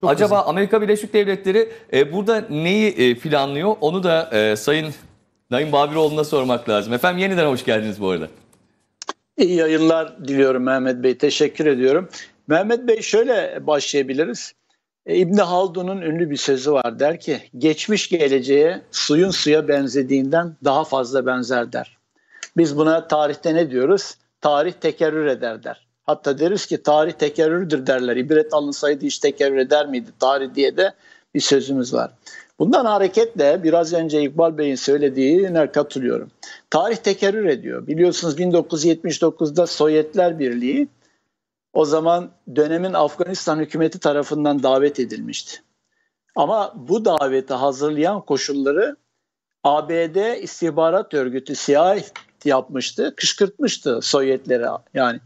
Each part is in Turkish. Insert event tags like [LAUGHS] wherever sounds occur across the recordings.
Çok Acaba güzel. Amerika Birleşik Devletleri e, burada neyi e, planlıyor? Onu da e, Sayın Naim Babiroğlu'na sormak lazım. Efendim yeniden hoş geldiniz bu arada. İyi yayınlar diliyorum Mehmet Bey. Teşekkür ediyorum. Mehmet Bey şöyle başlayabiliriz. E, İbni Haldun'un ünlü bir sözü var. Der ki geçmiş geleceğe suyun suya benzediğinden daha fazla benzer der. Biz buna tarihte ne diyoruz? Tarih tekerrür eder der. Hatta deriz ki tarih tekerrürdür derler. İbret alınsaydı hiç tekerrür eder miydi tarih diye de bir sözümüz var. Bundan hareketle biraz önce İkbal Bey'in söylediğine katılıyorum. Tarih tekerrür ediyor. Biliyorsunuz 1979'da Sovyetler Birliği o zaman dönemin Afganistan hükümeti tarafından davet edilmişti. Ama bu daveti hazırlayan koşulları ABD istihbarat örgütü CIA yapmıştı, kışkırtmıştı Sovyetlere yani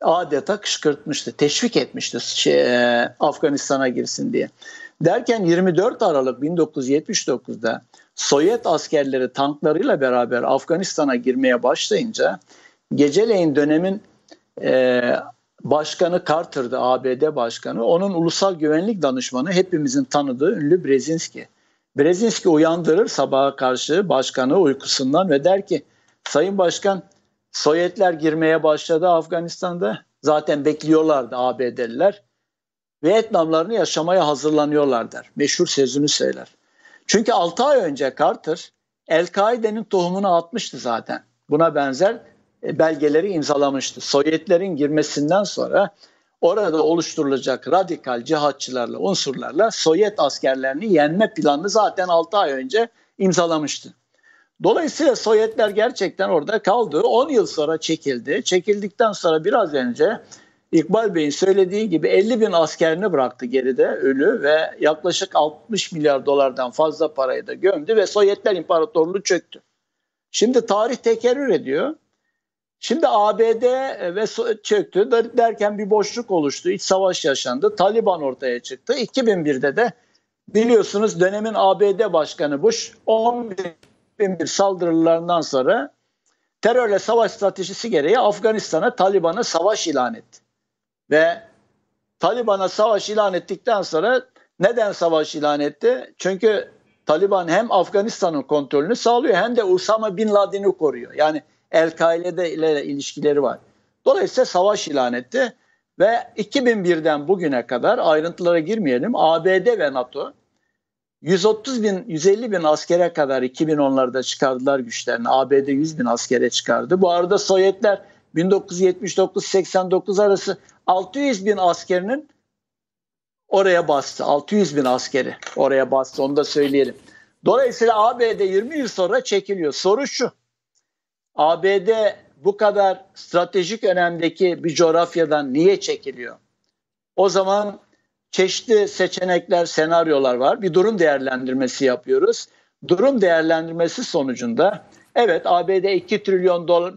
adeta kışkırtmıştı, teşvik etmişti şey, e, Afganistan'a girsin diye. Derken 24 Aralık 1979'da Sovyet askerleri tanklarıyla beraber Afganistan'a girmeye başlayınca geceleyin dönemin e, başkanı Carter'dı ABD başkanı. Onun ulusal güvenlik danışmanı hepimizin tanıdığı ünlü Brezinski. Brezinski uyandırır sabaha karşı başkanı uykusundan ve der ki Sayın Başkan Sovyetler girmeye başladı Afganistan'da. Zaten bekliyorlardı ABD'liler. Vietnamlarını yaşamaya hazırlanıyorlar der. Meşhur sözünü söyler. Çünkü 6 ay önce Carter El-Kaide'nin tohumunu atmıştı zaten. Buna benzer e, belgeleri imzalamıştı. Sovyetlerin girmesinden sonra orada oluşturulacak radikal cihatçılarla, unsurlarla Sovyet askerlerini yenme planını zaten 6 ay önce imzalamıştı. Dolayısıyla Sovyetler gerçekten orada kaldı. 10 yıl sonra çekildi. Çekildikten sonra biraz önce İkbal Bey'in söylediği gibi 50 bin askerini bıraktı geride ölü ve yaklaşık 60 milyar dolardan fazla parayı da gömdü ve Sovyetler İmparatorluğu çöktü. Şimdi tarih tekerrür ediyor. Şimdi ABD ve çöktü derken bir boşluk oluştu. İç savaş yaşandı. Taliban ortaya çıktı. 2001'de de biliyorsunuz dönemin ABD Başkanı Bush 11 2001 saldırılarından sonra terörle savaş stratejisi gereği Afganistan'a Taliban'a savaş ilan etti. Ve Taliban'a savaş ilan ettikten sonra neden savaş ilan etti? Çünkü Taliban hem Afganistan'ın kontrolünü sağlıyor hem de Osama Bin Laden'i koruyor. Yani El-Kaide ile ilişkileri var. Dolayısıyla savaş ilan etti ve 2001'den bugüne kadar ayrıntılara girmeyelim. ABD ve NATO 130 bin, 150 bin askere kadar 2010'larda çıkardılar güçlerini. ABD 100 bin askere çıkardı. Bu arada Sovyetler 1979-89 arası 600 bin askerinin oraya bastı. 600 bin askeri oraya bastı. Onu da söyleyelim. Dolayısıyla ABD 20 yıl sonra çekiliyor. Soru şu. ABD bu kadar stratejik önemdeki bir coğrafyadan niye çekiliyor? O zaman çeşitli seçenekler, senaryolar var. Bir durum değerlendirmesi yapıyoruz. Durum değerlendirmesi sonucunda evet ABD 2 trilyon dolar,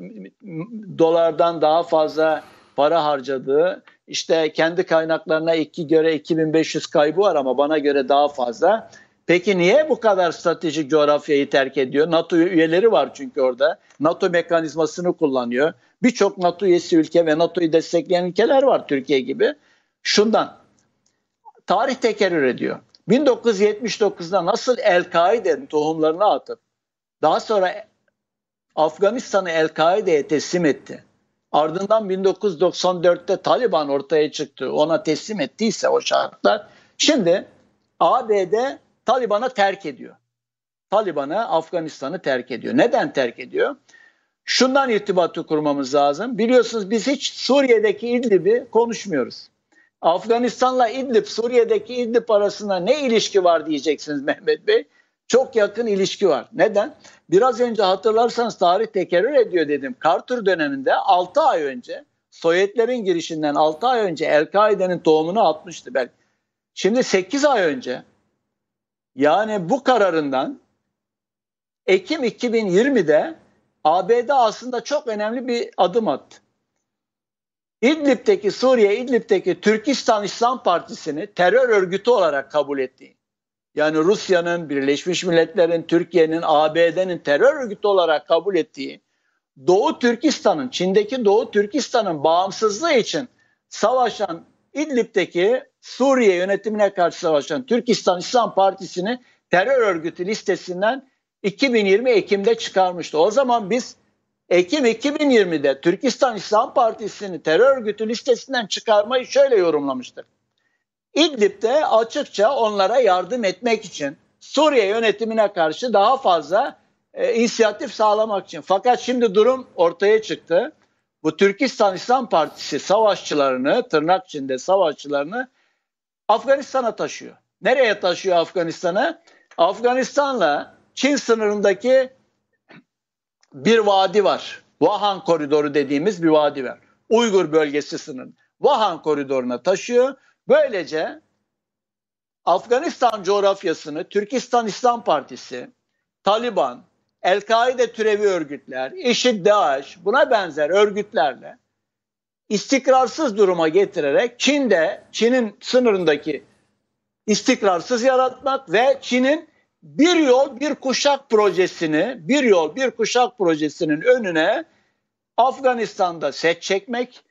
dolardan daha fazla para harcadığı, işte kendi kaynaklarına iki göre 2500 kaybı var ama bana göre daha fazla. Peki niye bu kadar stratejik coğrafyayı terk ediyor? NATO üyeleri var çünkü orada. NATO mekanizmasını kullanıyor. Birçok NATO üyesi ülke ve NATO'yu destekleyen ülkeler var Türkiye gibi. Şundan Tarih tekerrür ediyor. 1979'da nasıl El-Kaide'nin tohumlarını atıp daha sonra Afganistan'ı El-Kaide'ye teslim etti. Ardından 1994'te Taliban ortaya çıktı. Ona teslim ettiyse o şartlar. Şimdi ABD Taliban'a terk ediyor. Taliban'a Afganistan'ı terk ediyor. Neden terk ediyor? Şundan irtibatı kurmamız lazım. Biliyorsunuz biz hiç Suriye'deki İdlib'i konuşmuyoruz. Afganistan'la İdlib, Suriye'deki İdlib arasında ne ilişki var diyeceksiniz Mehmet Bey. Çok yakın ilişki var. Neden? Biraz önce hatırlarsanız tarih tekerrür ediyor dedim. Carter döneminde 6 ay önce Sovyetlerin girişinden 6 ay önce El-Kaide'nin doğumunu atmıştı belki. Şimdi 8 ay önce yani bu kararından Ekim 2020'de ABD aslında çok önemli bir adım attı. İdlib'deki Suriye, İdlib'deki Türkistan İslam Partisi'ni terör örgütü olarak kabul etti. yani Rusya'nın, Birleşmiş Milletler'in, Türkiye'nin, ABD'nin terör örgütü olarak kabul ettiği Doğu Türkistan'ın, Çin'deki Doğu Türkistan'ın bağımsızlığı için savaşan İdlib'deki Suriye yönetimine karşı savaşan Türkistan İslam Partisi'ni terör örgütü listesinden 2020 Ekim'de çıkarmıştı. O zaman biz Ekim 2020'de Türkistan İslam Partisi'ni terör örgütü listesinden çıkarmayı şöyle yorumlamıştır. İdlib'de açıkça onlara yardım etmek için Suriye yönetimine karşı daha fazla e, inisiyatif sağlamak için. Fakat şimdi durum ortaya çıktı. Bu Türkistan İslam Partisi savaşçılarını, tırnak içinde savaşçılarını Afganistan'a taşıyor. Nereye taşıyor Afganistan'a? Afganistan'la Çin sınırındaki bir vadi var. Vahan koridoru dediğimiz bir vadi var. Uygur bölgesi sınırı. Vahan koridoruna taşıyor. Böylece Afganistan coğrafyasını Türkistan İslam Partisi, Taliban, El-Kaide türevi örgütler, IŞİD, DAEŞ buna benzer örgütlerle istikrarsız duruma getirerek Çin'de, Çin'in sınırındaki istikrarsız yaratmak ve Çin'in bir yol bir kuşak projesini, bir yol bir kuşak projesinin önüne Afganistan'da set çekmek,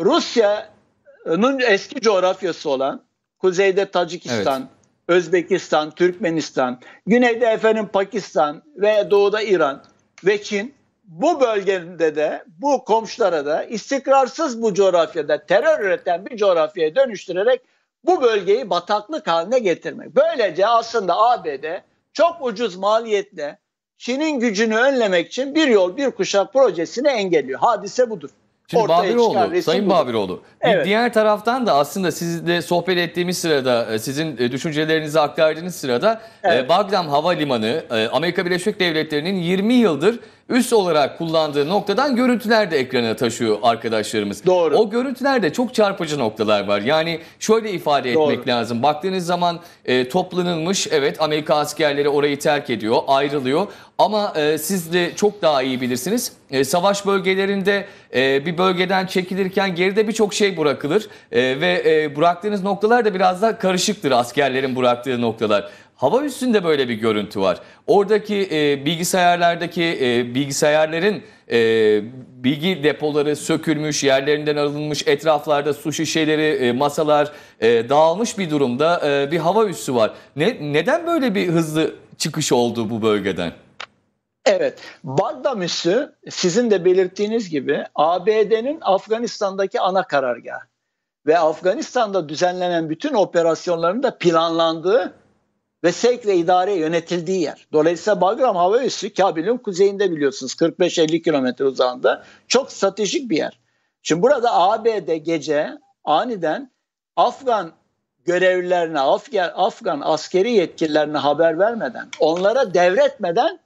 Rusya'nın eski coğrafyası olan kuzeyde Tacikistan, evet. Özbekistan, Türkmenistan, güneyde efendim Pakistan ve doğuda İran ve Çin bu bölgede de bu komşulara da istikrarsız bu coğrafyada terör üreten bir coğrafyaya dönüştürerek bu bölgeyi bataklık haline getirmek. Böylece aslında ABD çok ucuz maliyetle Çin'in gücünü önlemek için bir yol bir kuşak projesini engelliyor. Hadise budur. Şimdi Ortaya Babiroğlu, Sayın budur. Babiroğlu. Evet. diğer taraftan da aslında sizle sohbet ettiğimiz sırada, e, sizin e, düşüncelerinizi aktardığınız sırada e, evet. Bagdam Havalimanı Amerika Birleşik Devletleri'nin 20 yıldır üst olarak kullandığı noktadan görüntüler de ekrana taşıyor arkadaşlarımız. Doğru. O görüntülerde çok çarpıcı noktalar var. Yani şöyle ifade Doğru. etmek lazım. Baktığınız zaman e, toplanılmış evet Amerika askerleri orayı terk ediyor, ayrılıyor. Ama e, siz de çok daha iyi bilirsiniz. E, savaş bölgelerinde e, bir bölgeden çekilirken geride birçok şey bırakılır. E, ve e, bıraktığınız noktalar da biraz da karışıktır askerlerin bıraktığı noktalar. Hava üstünde böyle bir görüntü var. Oradaki e, bilgisayarlardaki e, bilgisayarların e, bilgi depoları sökülmüş, yerlerinden alınmış, etraflarda su şişeleri, e, masalar e, dağılmış bir durumda e, bir hava üssü var. Ne, neden böyle bir hızlı çıkış oldu bu bölgeden? Evet, Baddam üssü sizin de belirttiğiniz gibi ABD'nin Afganistan'daki ana karargahı ve Afganistan'da düzenlenen bütün operasyonların da planlandığı ve sevk ve idare yönetildiği yer. Dolayısıyla Bagram Hava Üssü Kabil'in kuzeyinde biliyorsunuz 45-50 kilometre uzağında çok stratejik bir yer. Şimdi burada ABD gece aniden Afgan görevlilerine, Afgan, Afgan askeri yetkililerine haber vermeden, onlara devretmeden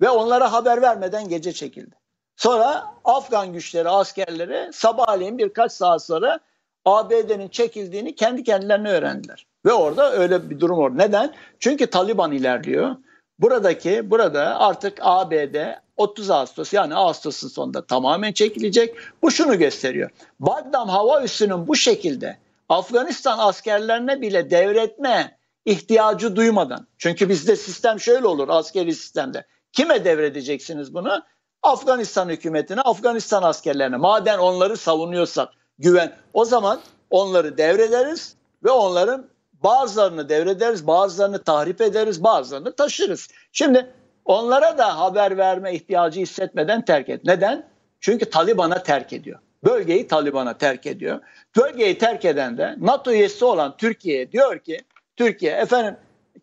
ve onlara haber vermeden gece çekildi. Sonra Afgan güçleri, askerleri sabahleyin birkaç saat sonra ABD'nin çekildiğini kendi kendilerine öğrendiler. Ve orada öyle bir durum var. Neden? Çünkü Taliban ilerliyor. Buradaki burada artık ABD 30 Ağustos yani Ağustos'un sonunda tamamen çekilecek. Bu şunu gösteriyor. Bagdam hava üssünün bu şekilde Afganistan askerlerine bile devretme ihtiyacı duymadan. Çünkü bizde sistem şöyle olur askeri sistemde. Kime devredeceksiniz bunu? Afganistan hükümetine, Afganistan askerlerine. Madem onları savunuyorsak güven. O zaman onları devrederiz ve onların Bazılarını devrederiz, bazılarını tahrip ederiz, bazılarını taşırız. Şimdi onlara da haber verme ihtiyacı hissetmeden terk et. Neden? Çünkü Taliban'a terk ediyor. Bölgeyi Taliban'a terk ediyor. Bölgeyi terk eden de NATO üyesi olan Türkiye diyor ki Türkiye efendim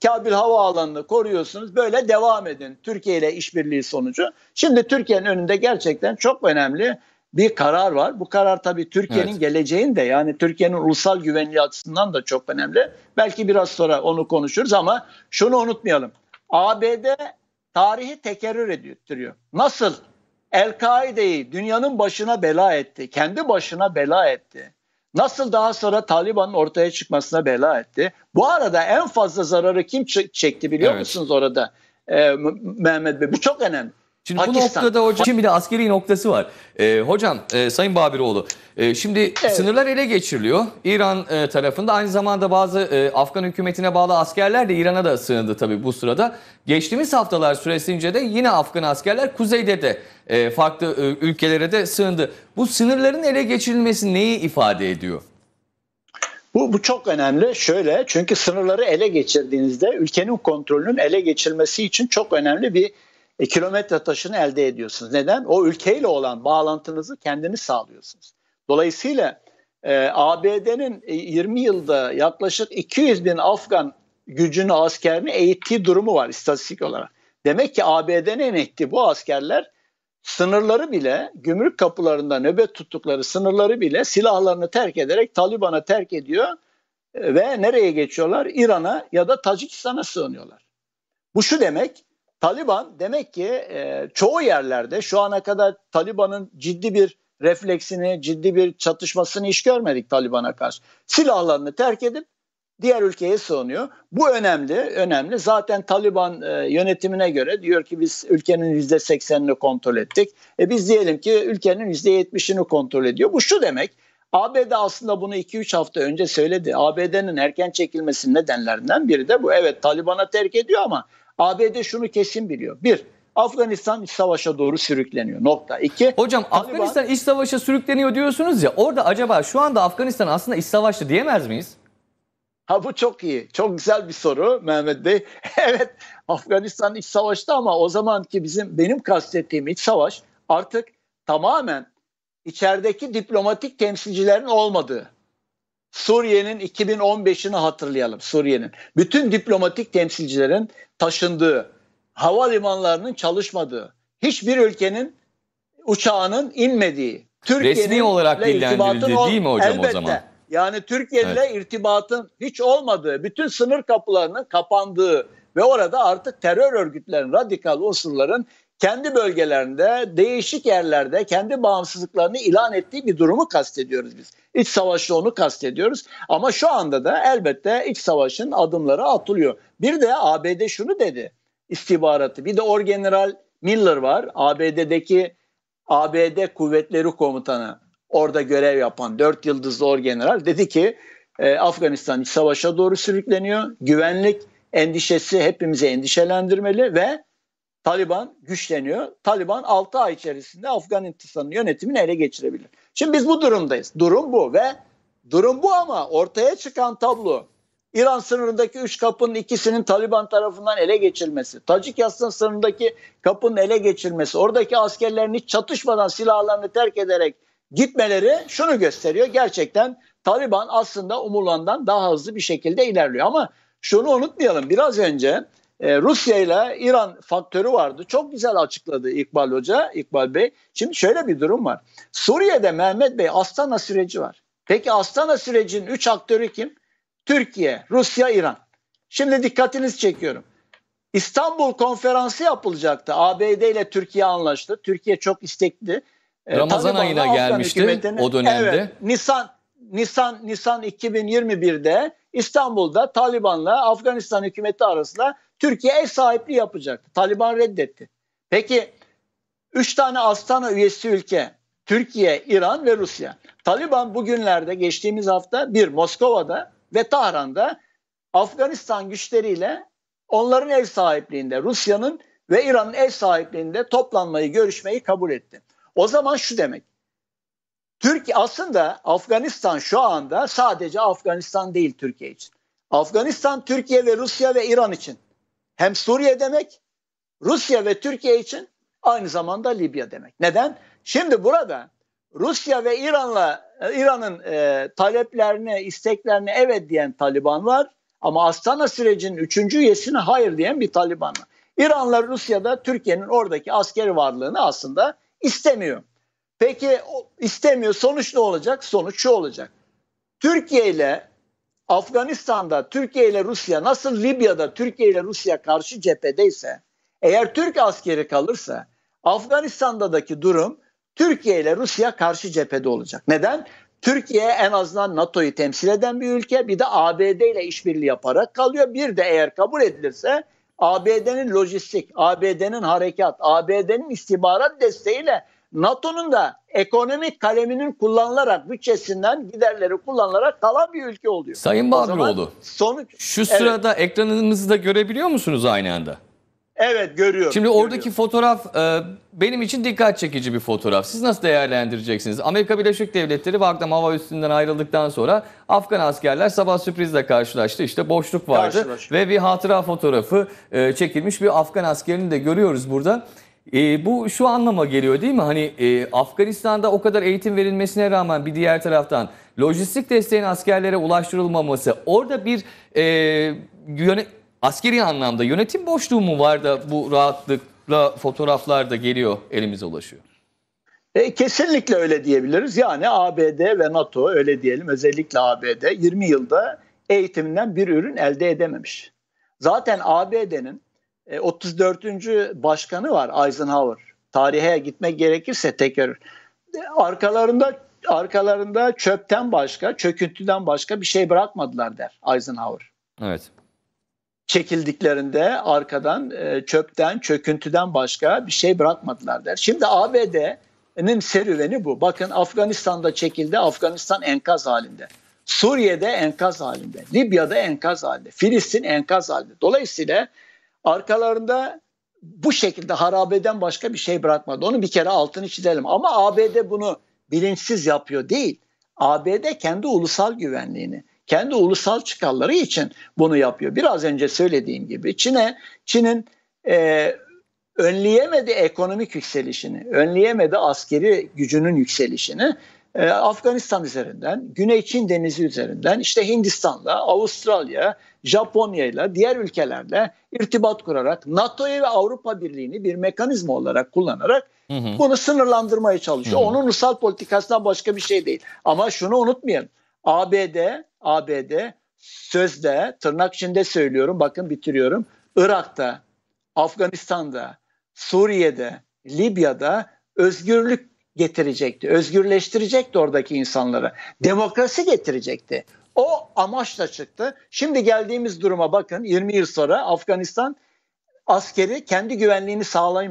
Kabil Havaalanı'nı koruyorsunuz. Böyle devam edin Türkiye ile işbirliği sonucu. Şimdi Türkiye'nin önünde gerçekten çok önemli bir karar var. Bu karar tabii Türkiye'nin evet. geleceğin de yani Türkiye'nin ulusal güvenliği açısından da çok önemli. Belki biraz sonra onu konuşuruz ama şunu unutmayalım. ABD tarihi tekerrür ediyor. Nasıl? El-Kaide'yi dünyanın başına bela etti. Kendi başına bela etti. Nasıl daha sonra Taliban'ın ortaya çıkmasına bela etti. Bu arada en fazla zararı kim çekti biliyor evet. musunuz orada? Ee, Mehmet Bey bu çok önemli. Şimdi Pakistan. bu noktada hocam şimdi de askeri noktası var. Ee, hocam e, Sayın Babiroğlu e, şimdi evet. sınırlar ele geçiriliyor. İran e, tarafında aynı zamanda bazı e, Afgan hükümetine bağlı askerler de İran'a da sığındı tabii bu sırada. Geçtiğimiz haftalar süresince de yine Afgan askerler kuzeyde de e, farklı e, ülkelere de sığındı. Bu sınırların ele geçirilmesi neyi ifade ediyor? Bu, bu çok önemli. Şöyle çünkü sınırları ele geçirdiğinizde ülkenin kontrolünün ele geçirilmesi için çok önemli bir e, kilometre taşını elde ediyorsunuz. Neden? O ülkeyle olan bağlantınızı kendiniz sağlıyorsunuz. Dolayısıyla e, ABD'nin 20 e, yılda yaklaşık 200 bin Afgan gücünü askerini eğittiği durumu var istatistik olarak. Demek ki ABD'nin eğitti bu askerler sınırları bile gümrük kapılarında nöbet tuttukları sınırları bile silahlarını terk ederek Taliban'a terk ediyor e, ve nereye geçiyorlar? İran'a ya da Tacikistan'a sığınıyorlar. Bu şu demek Taliban demek ki e, çoğu yerlerde şu ana kadar Taliban'ın ciddi bir refleksini, ciddi bir çatışmasını hiç görmedik Taliban'a karşı. Silahlarını terk edip diğer ülkeye sığınıyor. Bu önemli, önemli. Zaten Taliban e, yönetimine göre diyor ki biz ülkenin %80'ini kontrol ettik. E biz diyelim ki ülkenin %70'ini kontrol ediyor. Bu şu demek. ABD aslında bunu 2-3 hafta önce söyledi. ABD'nin erken çekilmesi nedenlerinden biri de bu. Evet Taliban'a terk ediyor ama ABD şunu kesin biliyor. Bir, Afganistan iç savaşa doğru sürükleniyor. Nokta. İki. Hocam Taliban, Afganistan iç savaşa sürükleniyor diyorsunuz ya. Orada acaba şu anda Afganistan aslında iç savaşta diyemez miyiz? Ha bu çok iyi. Çok güzel bir soru Mehmet Bey. [LAUGHS] evet Afganistan iç savaşta ama o zamanki bizim benim kastettiğim iç savaş artık tamamen içerideki diplomatik temsilcilerin olmadığı Suriye'nin 2015'ini hatırlayalım Suriye'nin. Bütün diplomatik temsilcilerin taşındığı, havalimanlarının çalışmadığı, hiçbir ülkenin uçağının inmediği, Türkiye'nin resmi olarak dillendirildi değil mi hocam elbette, o zaman? Yani Türkiye ile evet. irtibatın hiç olmadığı, bütün sınır kapılarının kapandığı ve orada artık terör örgütlerin, radikal unsurların kendi bölgelerinde, değişik yerlerde kendi bağımsızlıklarını ilan ettiği bir durumu kastediyoruz biz. İç savaşla onu kastediyoruz. Ama şu anda da elbette iç savaşın adımları atılıyor. Bir de ABD şunu dedi istihbaratı. Bir de Orgeneral Miller var. ABD'deki ABD Kuvvetleri Komutanı orada görev yapan dört yıldızlı orgeneral dedi ki e, Afganistan iç savaşa doğru sürükleniyor. Güvenlik endişesi hepimizi endişelendirmeli ve Taliban güçleniyor. Taliban 6 ay içerisinde Afganistan'ın yönetimini ele geçirebilir. Şimdi biz bu durumdayız. Durum bu ve durum bu ama ortaya çıkan tablo İran sınırındaki üç kapının ikisinin Taliban tarafından ele geçirilmesi, Tacikistan sınırındaki kapının ele geçirilmesi, oradaki askerlerin hiç çatışmadan silahlarını terk ederek gitmeleri şunu gösteriyor. Gerçekten Taliban aslında umulandan daha hızlı bir şekilde ilerliyor ama şunu unutmayalım. Biraz önce e, Rusya ile İran faktörü vardı. Çok güzel açıkladı İkbal Hoca, İkbal Bey. Şimdi şöyle bir durum var. Suriye'de Mehmet Bey Astana süreci var. Peki Astana sürecinin 3 aktörü kim? Türkiye, Rusya, İran. Şimdi dikkatinizi çekiyorum. İstanbul konferansı yapılacaktı. ABD ile Türkiye anlaştı. Türkiye çok istekli. E, Ramazan ayına gelmişti hükümetini. o dönemde. Evet, Nisan Nisan Nisan 2021'de İstanbul'da Taliban'la Afganistan hükümeti arasında Türkiye ev sahipliği yapacaktı. Taliban reddetti. Peki 3 tane Astana üyesi ülke Türkiye, İran ve Rusya. Taliban bugünlerde geçtiğimiz hafta bir Moskova'da ve Tahran'da Afganistan güçleriyle onların ev sahipliğinde Rusya'nın ve İran'ın ev sahipliğinde toplanmayı, görüşmeyi kabul etti. O zaman şu demek. Türkiye aslında Afganistan şu anda sadece Afganistan değil Türkiye için. Afganistan Türkiye ve Rusya ve İran için hem Suriye demek Rusya ve Türkiye için aynı zamanda Libya demek. Neden? Şimdi burada Rusya ve İran'la e, İran'ın e, taleplerine, isteklerine evet diyen Taliban var ama Astana sürecinin üçüncü üyesine hayır diyen bir Taliban var. İran'la Rusya'da Türkiye'nin oradaki askeri varlığını aslında istemiyor. Peki istemiyor sonuç ne olacak? Sonuç şu olacak. Türkiye ile Afganistan'da Türkiye ile Rusya nasıl Libya'da Türkiye ile Rusya karşı cephedeyse eğer Türk askeri kalırsa Afganistan'daki durum Türkiye ile Rusya karşı cephede olacak. Neden? Türkiye en azından NATO'yu temsil eden bir ülke bir de ABD ile işbirliği yaparak kalıyor. Bir de eğer kabul edilirse ABD'nin lojistik, ABD'nin harekat, ABD'nin istihbarat desteğiyle NATO'nun da ekonomik kaleminin kullanılarak bütçesinden giderleri kullanılarak kalan bir ülke oluyor. Sayın Bağbiroğlu, sonuç, şu sırada evet. ekranınızı da görebiliyor musunuz aynı anda? Evet görüyorum. Şimdi oradaki görüyorum. fotoğraf e, benim için dikkat çekici bir fotoğraf. Siz nasıl değerlendireceksiniz? Amerika Birleşik Devletleri Bagdam hava üstünden ayrıldıktan sonra Afgan askerler sabah sürprizle karşılaştı. İşte boşluk vardı ve bir hatıra fotoğrafı e, çekilmiş bir Afgan askerini de görüyoruz burada. E, bu şu anlama geliyor değil mi? Hani e, Afganistan'da o kadar eğitim verilmesine rağmen bir diğer taraftan lojistik desteğin askerlere ulaştırılmaması orada bir e, yöne, askeri anlamda yönetim boşluğu mu var da bu rahatlıkla fotoğraflar da geliyor elimize ulaşıyor? E, kesinlikle öyle diyebiliriz. Yani ABD ve NATO öyle diyelim özellikle ABD 20 yılda eğitimden bir ürün elde edememiş. Zaten ABD'nin 34. E, başkanı var Eisenhower. Tarihe gitmek gerekirse tekrar e, arkalarında arkalarında çöpten başka, çöküntüden başka bir şey bırakmadılar der Eisenhower. Evet. Çekildiklerinde arkadan e, çöpten, çöküntüden başka bir şey bırakmadılar der. Şimdi ABD'nin serüveni bu. Bakın Afganistan'da çekildi, Afganistan enkaz halinde. Suriye'de enkaz halinde, Libya'da enkaz halinde, Filistin enkaz halinde. Dolayısıyla Arkalarında bu şekilde harabeden başka bir şey bırakmadı. Onu bir kere altını çizelim. Ama ABD bunu bilinçsiz yapıyor değil. ABD kendi ulusal güvenliğini, kendi ulusal çıkarları için bunu yapıyor. Biraz önce söylediğim gibi Çin'e, Çin'in e, önleyemedi ekonomik yükselişini, önleyemedi askeri gücünün yükselişini e, Afganistan üzerinden, Güney Çin Denizi üzerinden, işte Hindistan'la, Avustralya, Japonya ile diğer ülkelerle irtibat kurarak NATO'yu ve Avrupa Birliği'ni bir mekanizma olarak kullanarak hı hı. bunu sınırlandırmaya çalışıyor. Hı hı. Onun ulusal politikasından başka bir şey değil. Ama şunu unutmayın. ABD, ABD sözde tırnak içinde söylüyorum bakın bitiriyorum. Irak'ta, Afganistan'da, Suriye'de, Libya'da özgürlük getirecekti. Özgürleştirecekti oradaki insanlara. Demokrasi getirecekti. O amaçla çıktı. Şimdi geldiğimiz duruma bakın 20 yıl sonra Afganistan askeri kendi güvenliğini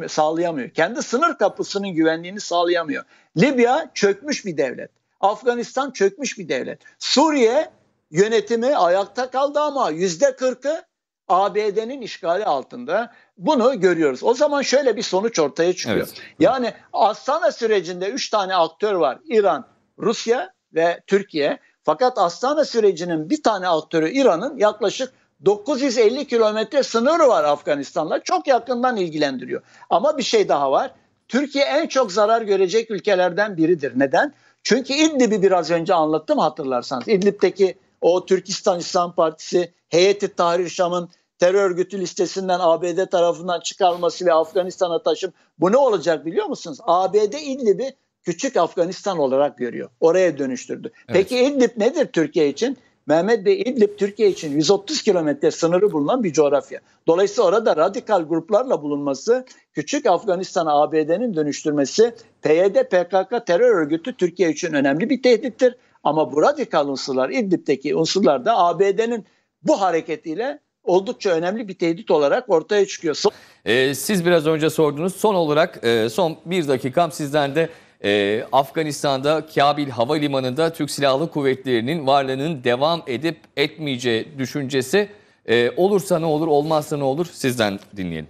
sağlayamıyor, Kendi sınır kapısının güvenliğini sağlayamıyor. Libya çökmüş bir devlet. Afganistan çökmüş bir devlet. Suriye yönetimi ayakta kaldı ama yüzde kırkı ABD'nin işgali altında. Bunu görüyoruz. O zaman şöyle bir sonuç ortaya çıkıyor. Evet. Yani Astana sürecinde üç tane aktör var. İran, Rusya ve Türkiye. Fakat Astana sürecinin bir tane aktörü İran'ın yaklaşık 950 kilometre sınırı var Afganistan'la. Çok yakından ilgilendiriyor. Ama bir şey daha var. Türkiye en çok zarar görecek ülkelerden biridir. Neden? Çünkü İdlib'i biraz önce anlattım hatırlarsanız. İdlib'deki o Türkistan İslam Partisi heyeti Tahrir Şam'ın terör örgütü listesinden ABD tarafından çıkarılması ve Afganistan'a taşım bu ne olacak biliyor musunuz? ABD İdlib'i küçük Afganistan olarak görüyor. Oraya dönüştürdü. Evet. Peki İdlib nedir Türkiye için? Mehmet Bey İdlib Türkiye için 130 kilometre sınırı bulunan bir coğrafya. Dolayısıyla orada radikal gruplarla bulunması, küçük Afganistan ABD'nin dönüştürmesi PYD PKK terör örgütü Türkiye için önemli bir tehdittir. Ama bu radikal unsurlar İdlib'deki unsurlar da ABD'nin bu hareketiyle oldukça önemli bir tehdit olarak ortaya çıkıyor. Ee, siz biraz önce sordunuz. Son olarak e, son bir dakikam sizden de ee, Afganistan'da Kabil Havalimanı'nda Türk Silahlı Kuvvetleri'nin varlığının devam edip etmeyeceği düşüncesi e, olursa ne olur olmazsa ne olur sizden dinleyelim.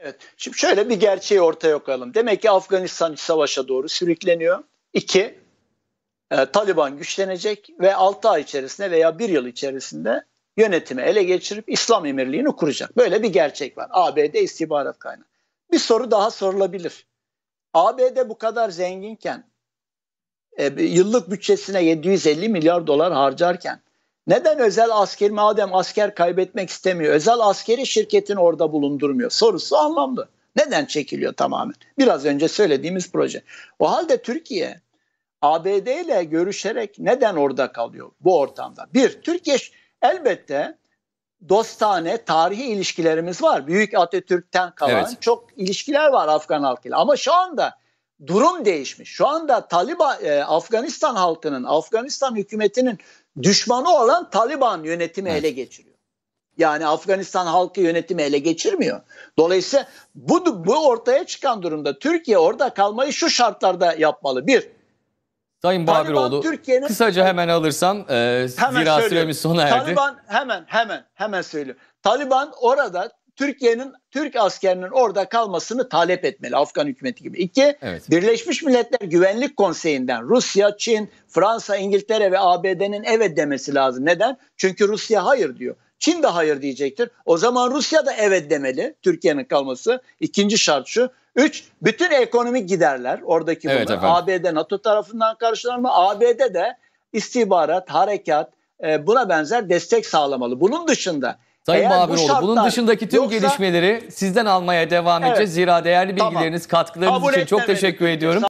Evet. Şimdi şöyle bir gerçeği ortaya koyalım. Demek ki Afganistan savaşa doğru sürükleniyor. İki, e, Taliban güçlenecek ve 6 ay içerisinde veya 1 yıl içerisinde yönetimi ele geçirip İslam emirliğini kuracak. Böyle bir gerçek var. ABD istihbarat kaynağı. Bir soru daha sorulabilir. ABD bu kadar zenginken e, yıllık bütçesine 750 milyar dolar harcarken neden özel asker madem asker kaybetmek istemiyor özel askeri şirketin orada bulundurmuyor sorusu anlamlı. Neden çekiliyor tamamen? Biraz önce söylediğimiz proje. O halde Türkiye ABD ile görüşerek neden orada kalıyor bu ortamda? Bir, Türkiye elbette dostane tarihi ilişkilerimiz var. Büyük Atatürk'ten kalan evet. çok ilişkiler var Afgan halkıyla. Ama şu anda durum değişmiş. Şu anda Taliban e, Afganistan halkının, Afganistan hükümetinin düşmanı olan Taliban yönetimi evet. ele geçiriyor. Yani Afganistan halkı yönetimi ele geçirmiyor. Dolayısıyla bu, bu ortaya çıkan durumda Türkiye orada kalmayı şu şartlarda yapmalı. Bir, Sayın Babiroğlu kısaca hemen alırsan e, hemen zira süremiz sona erdi. Taliban hemen hemen hemen söylüyorum. Taliban orada Türkiye'nin Türk askerinin orada kalmasını talep etmeli Afgan hükümeti gibi. İki, evet. Birleşmiş Milletler Güvenlik Konseyi'nden Rusya, Çin, Fransa, İngiltere ve ABD'nin evet demesi lazım. Neden? Çünkü Rusya hayır diyor. Çin de hayır diyecektir. O zaman Rusya da evet demeli Türkiye'nin kalması. İkinci şart şu. Üç, bütün ekonomik giderler oradaki evet, bunlar. ABD NATO tarafından karşılanma. ABD de istihbarat, harekat e, buna benzer destek sağlamalı. Bunun dışında Sayın Babiroğlu bu şartlar, bunun dışındaki tüm yoksa, gelişmeleri sizden almaya devam evet, edeceğiz. Zira değerli bilgileriniz, tamam, katkılarınız Kabul için çok teşekkür ediyorum.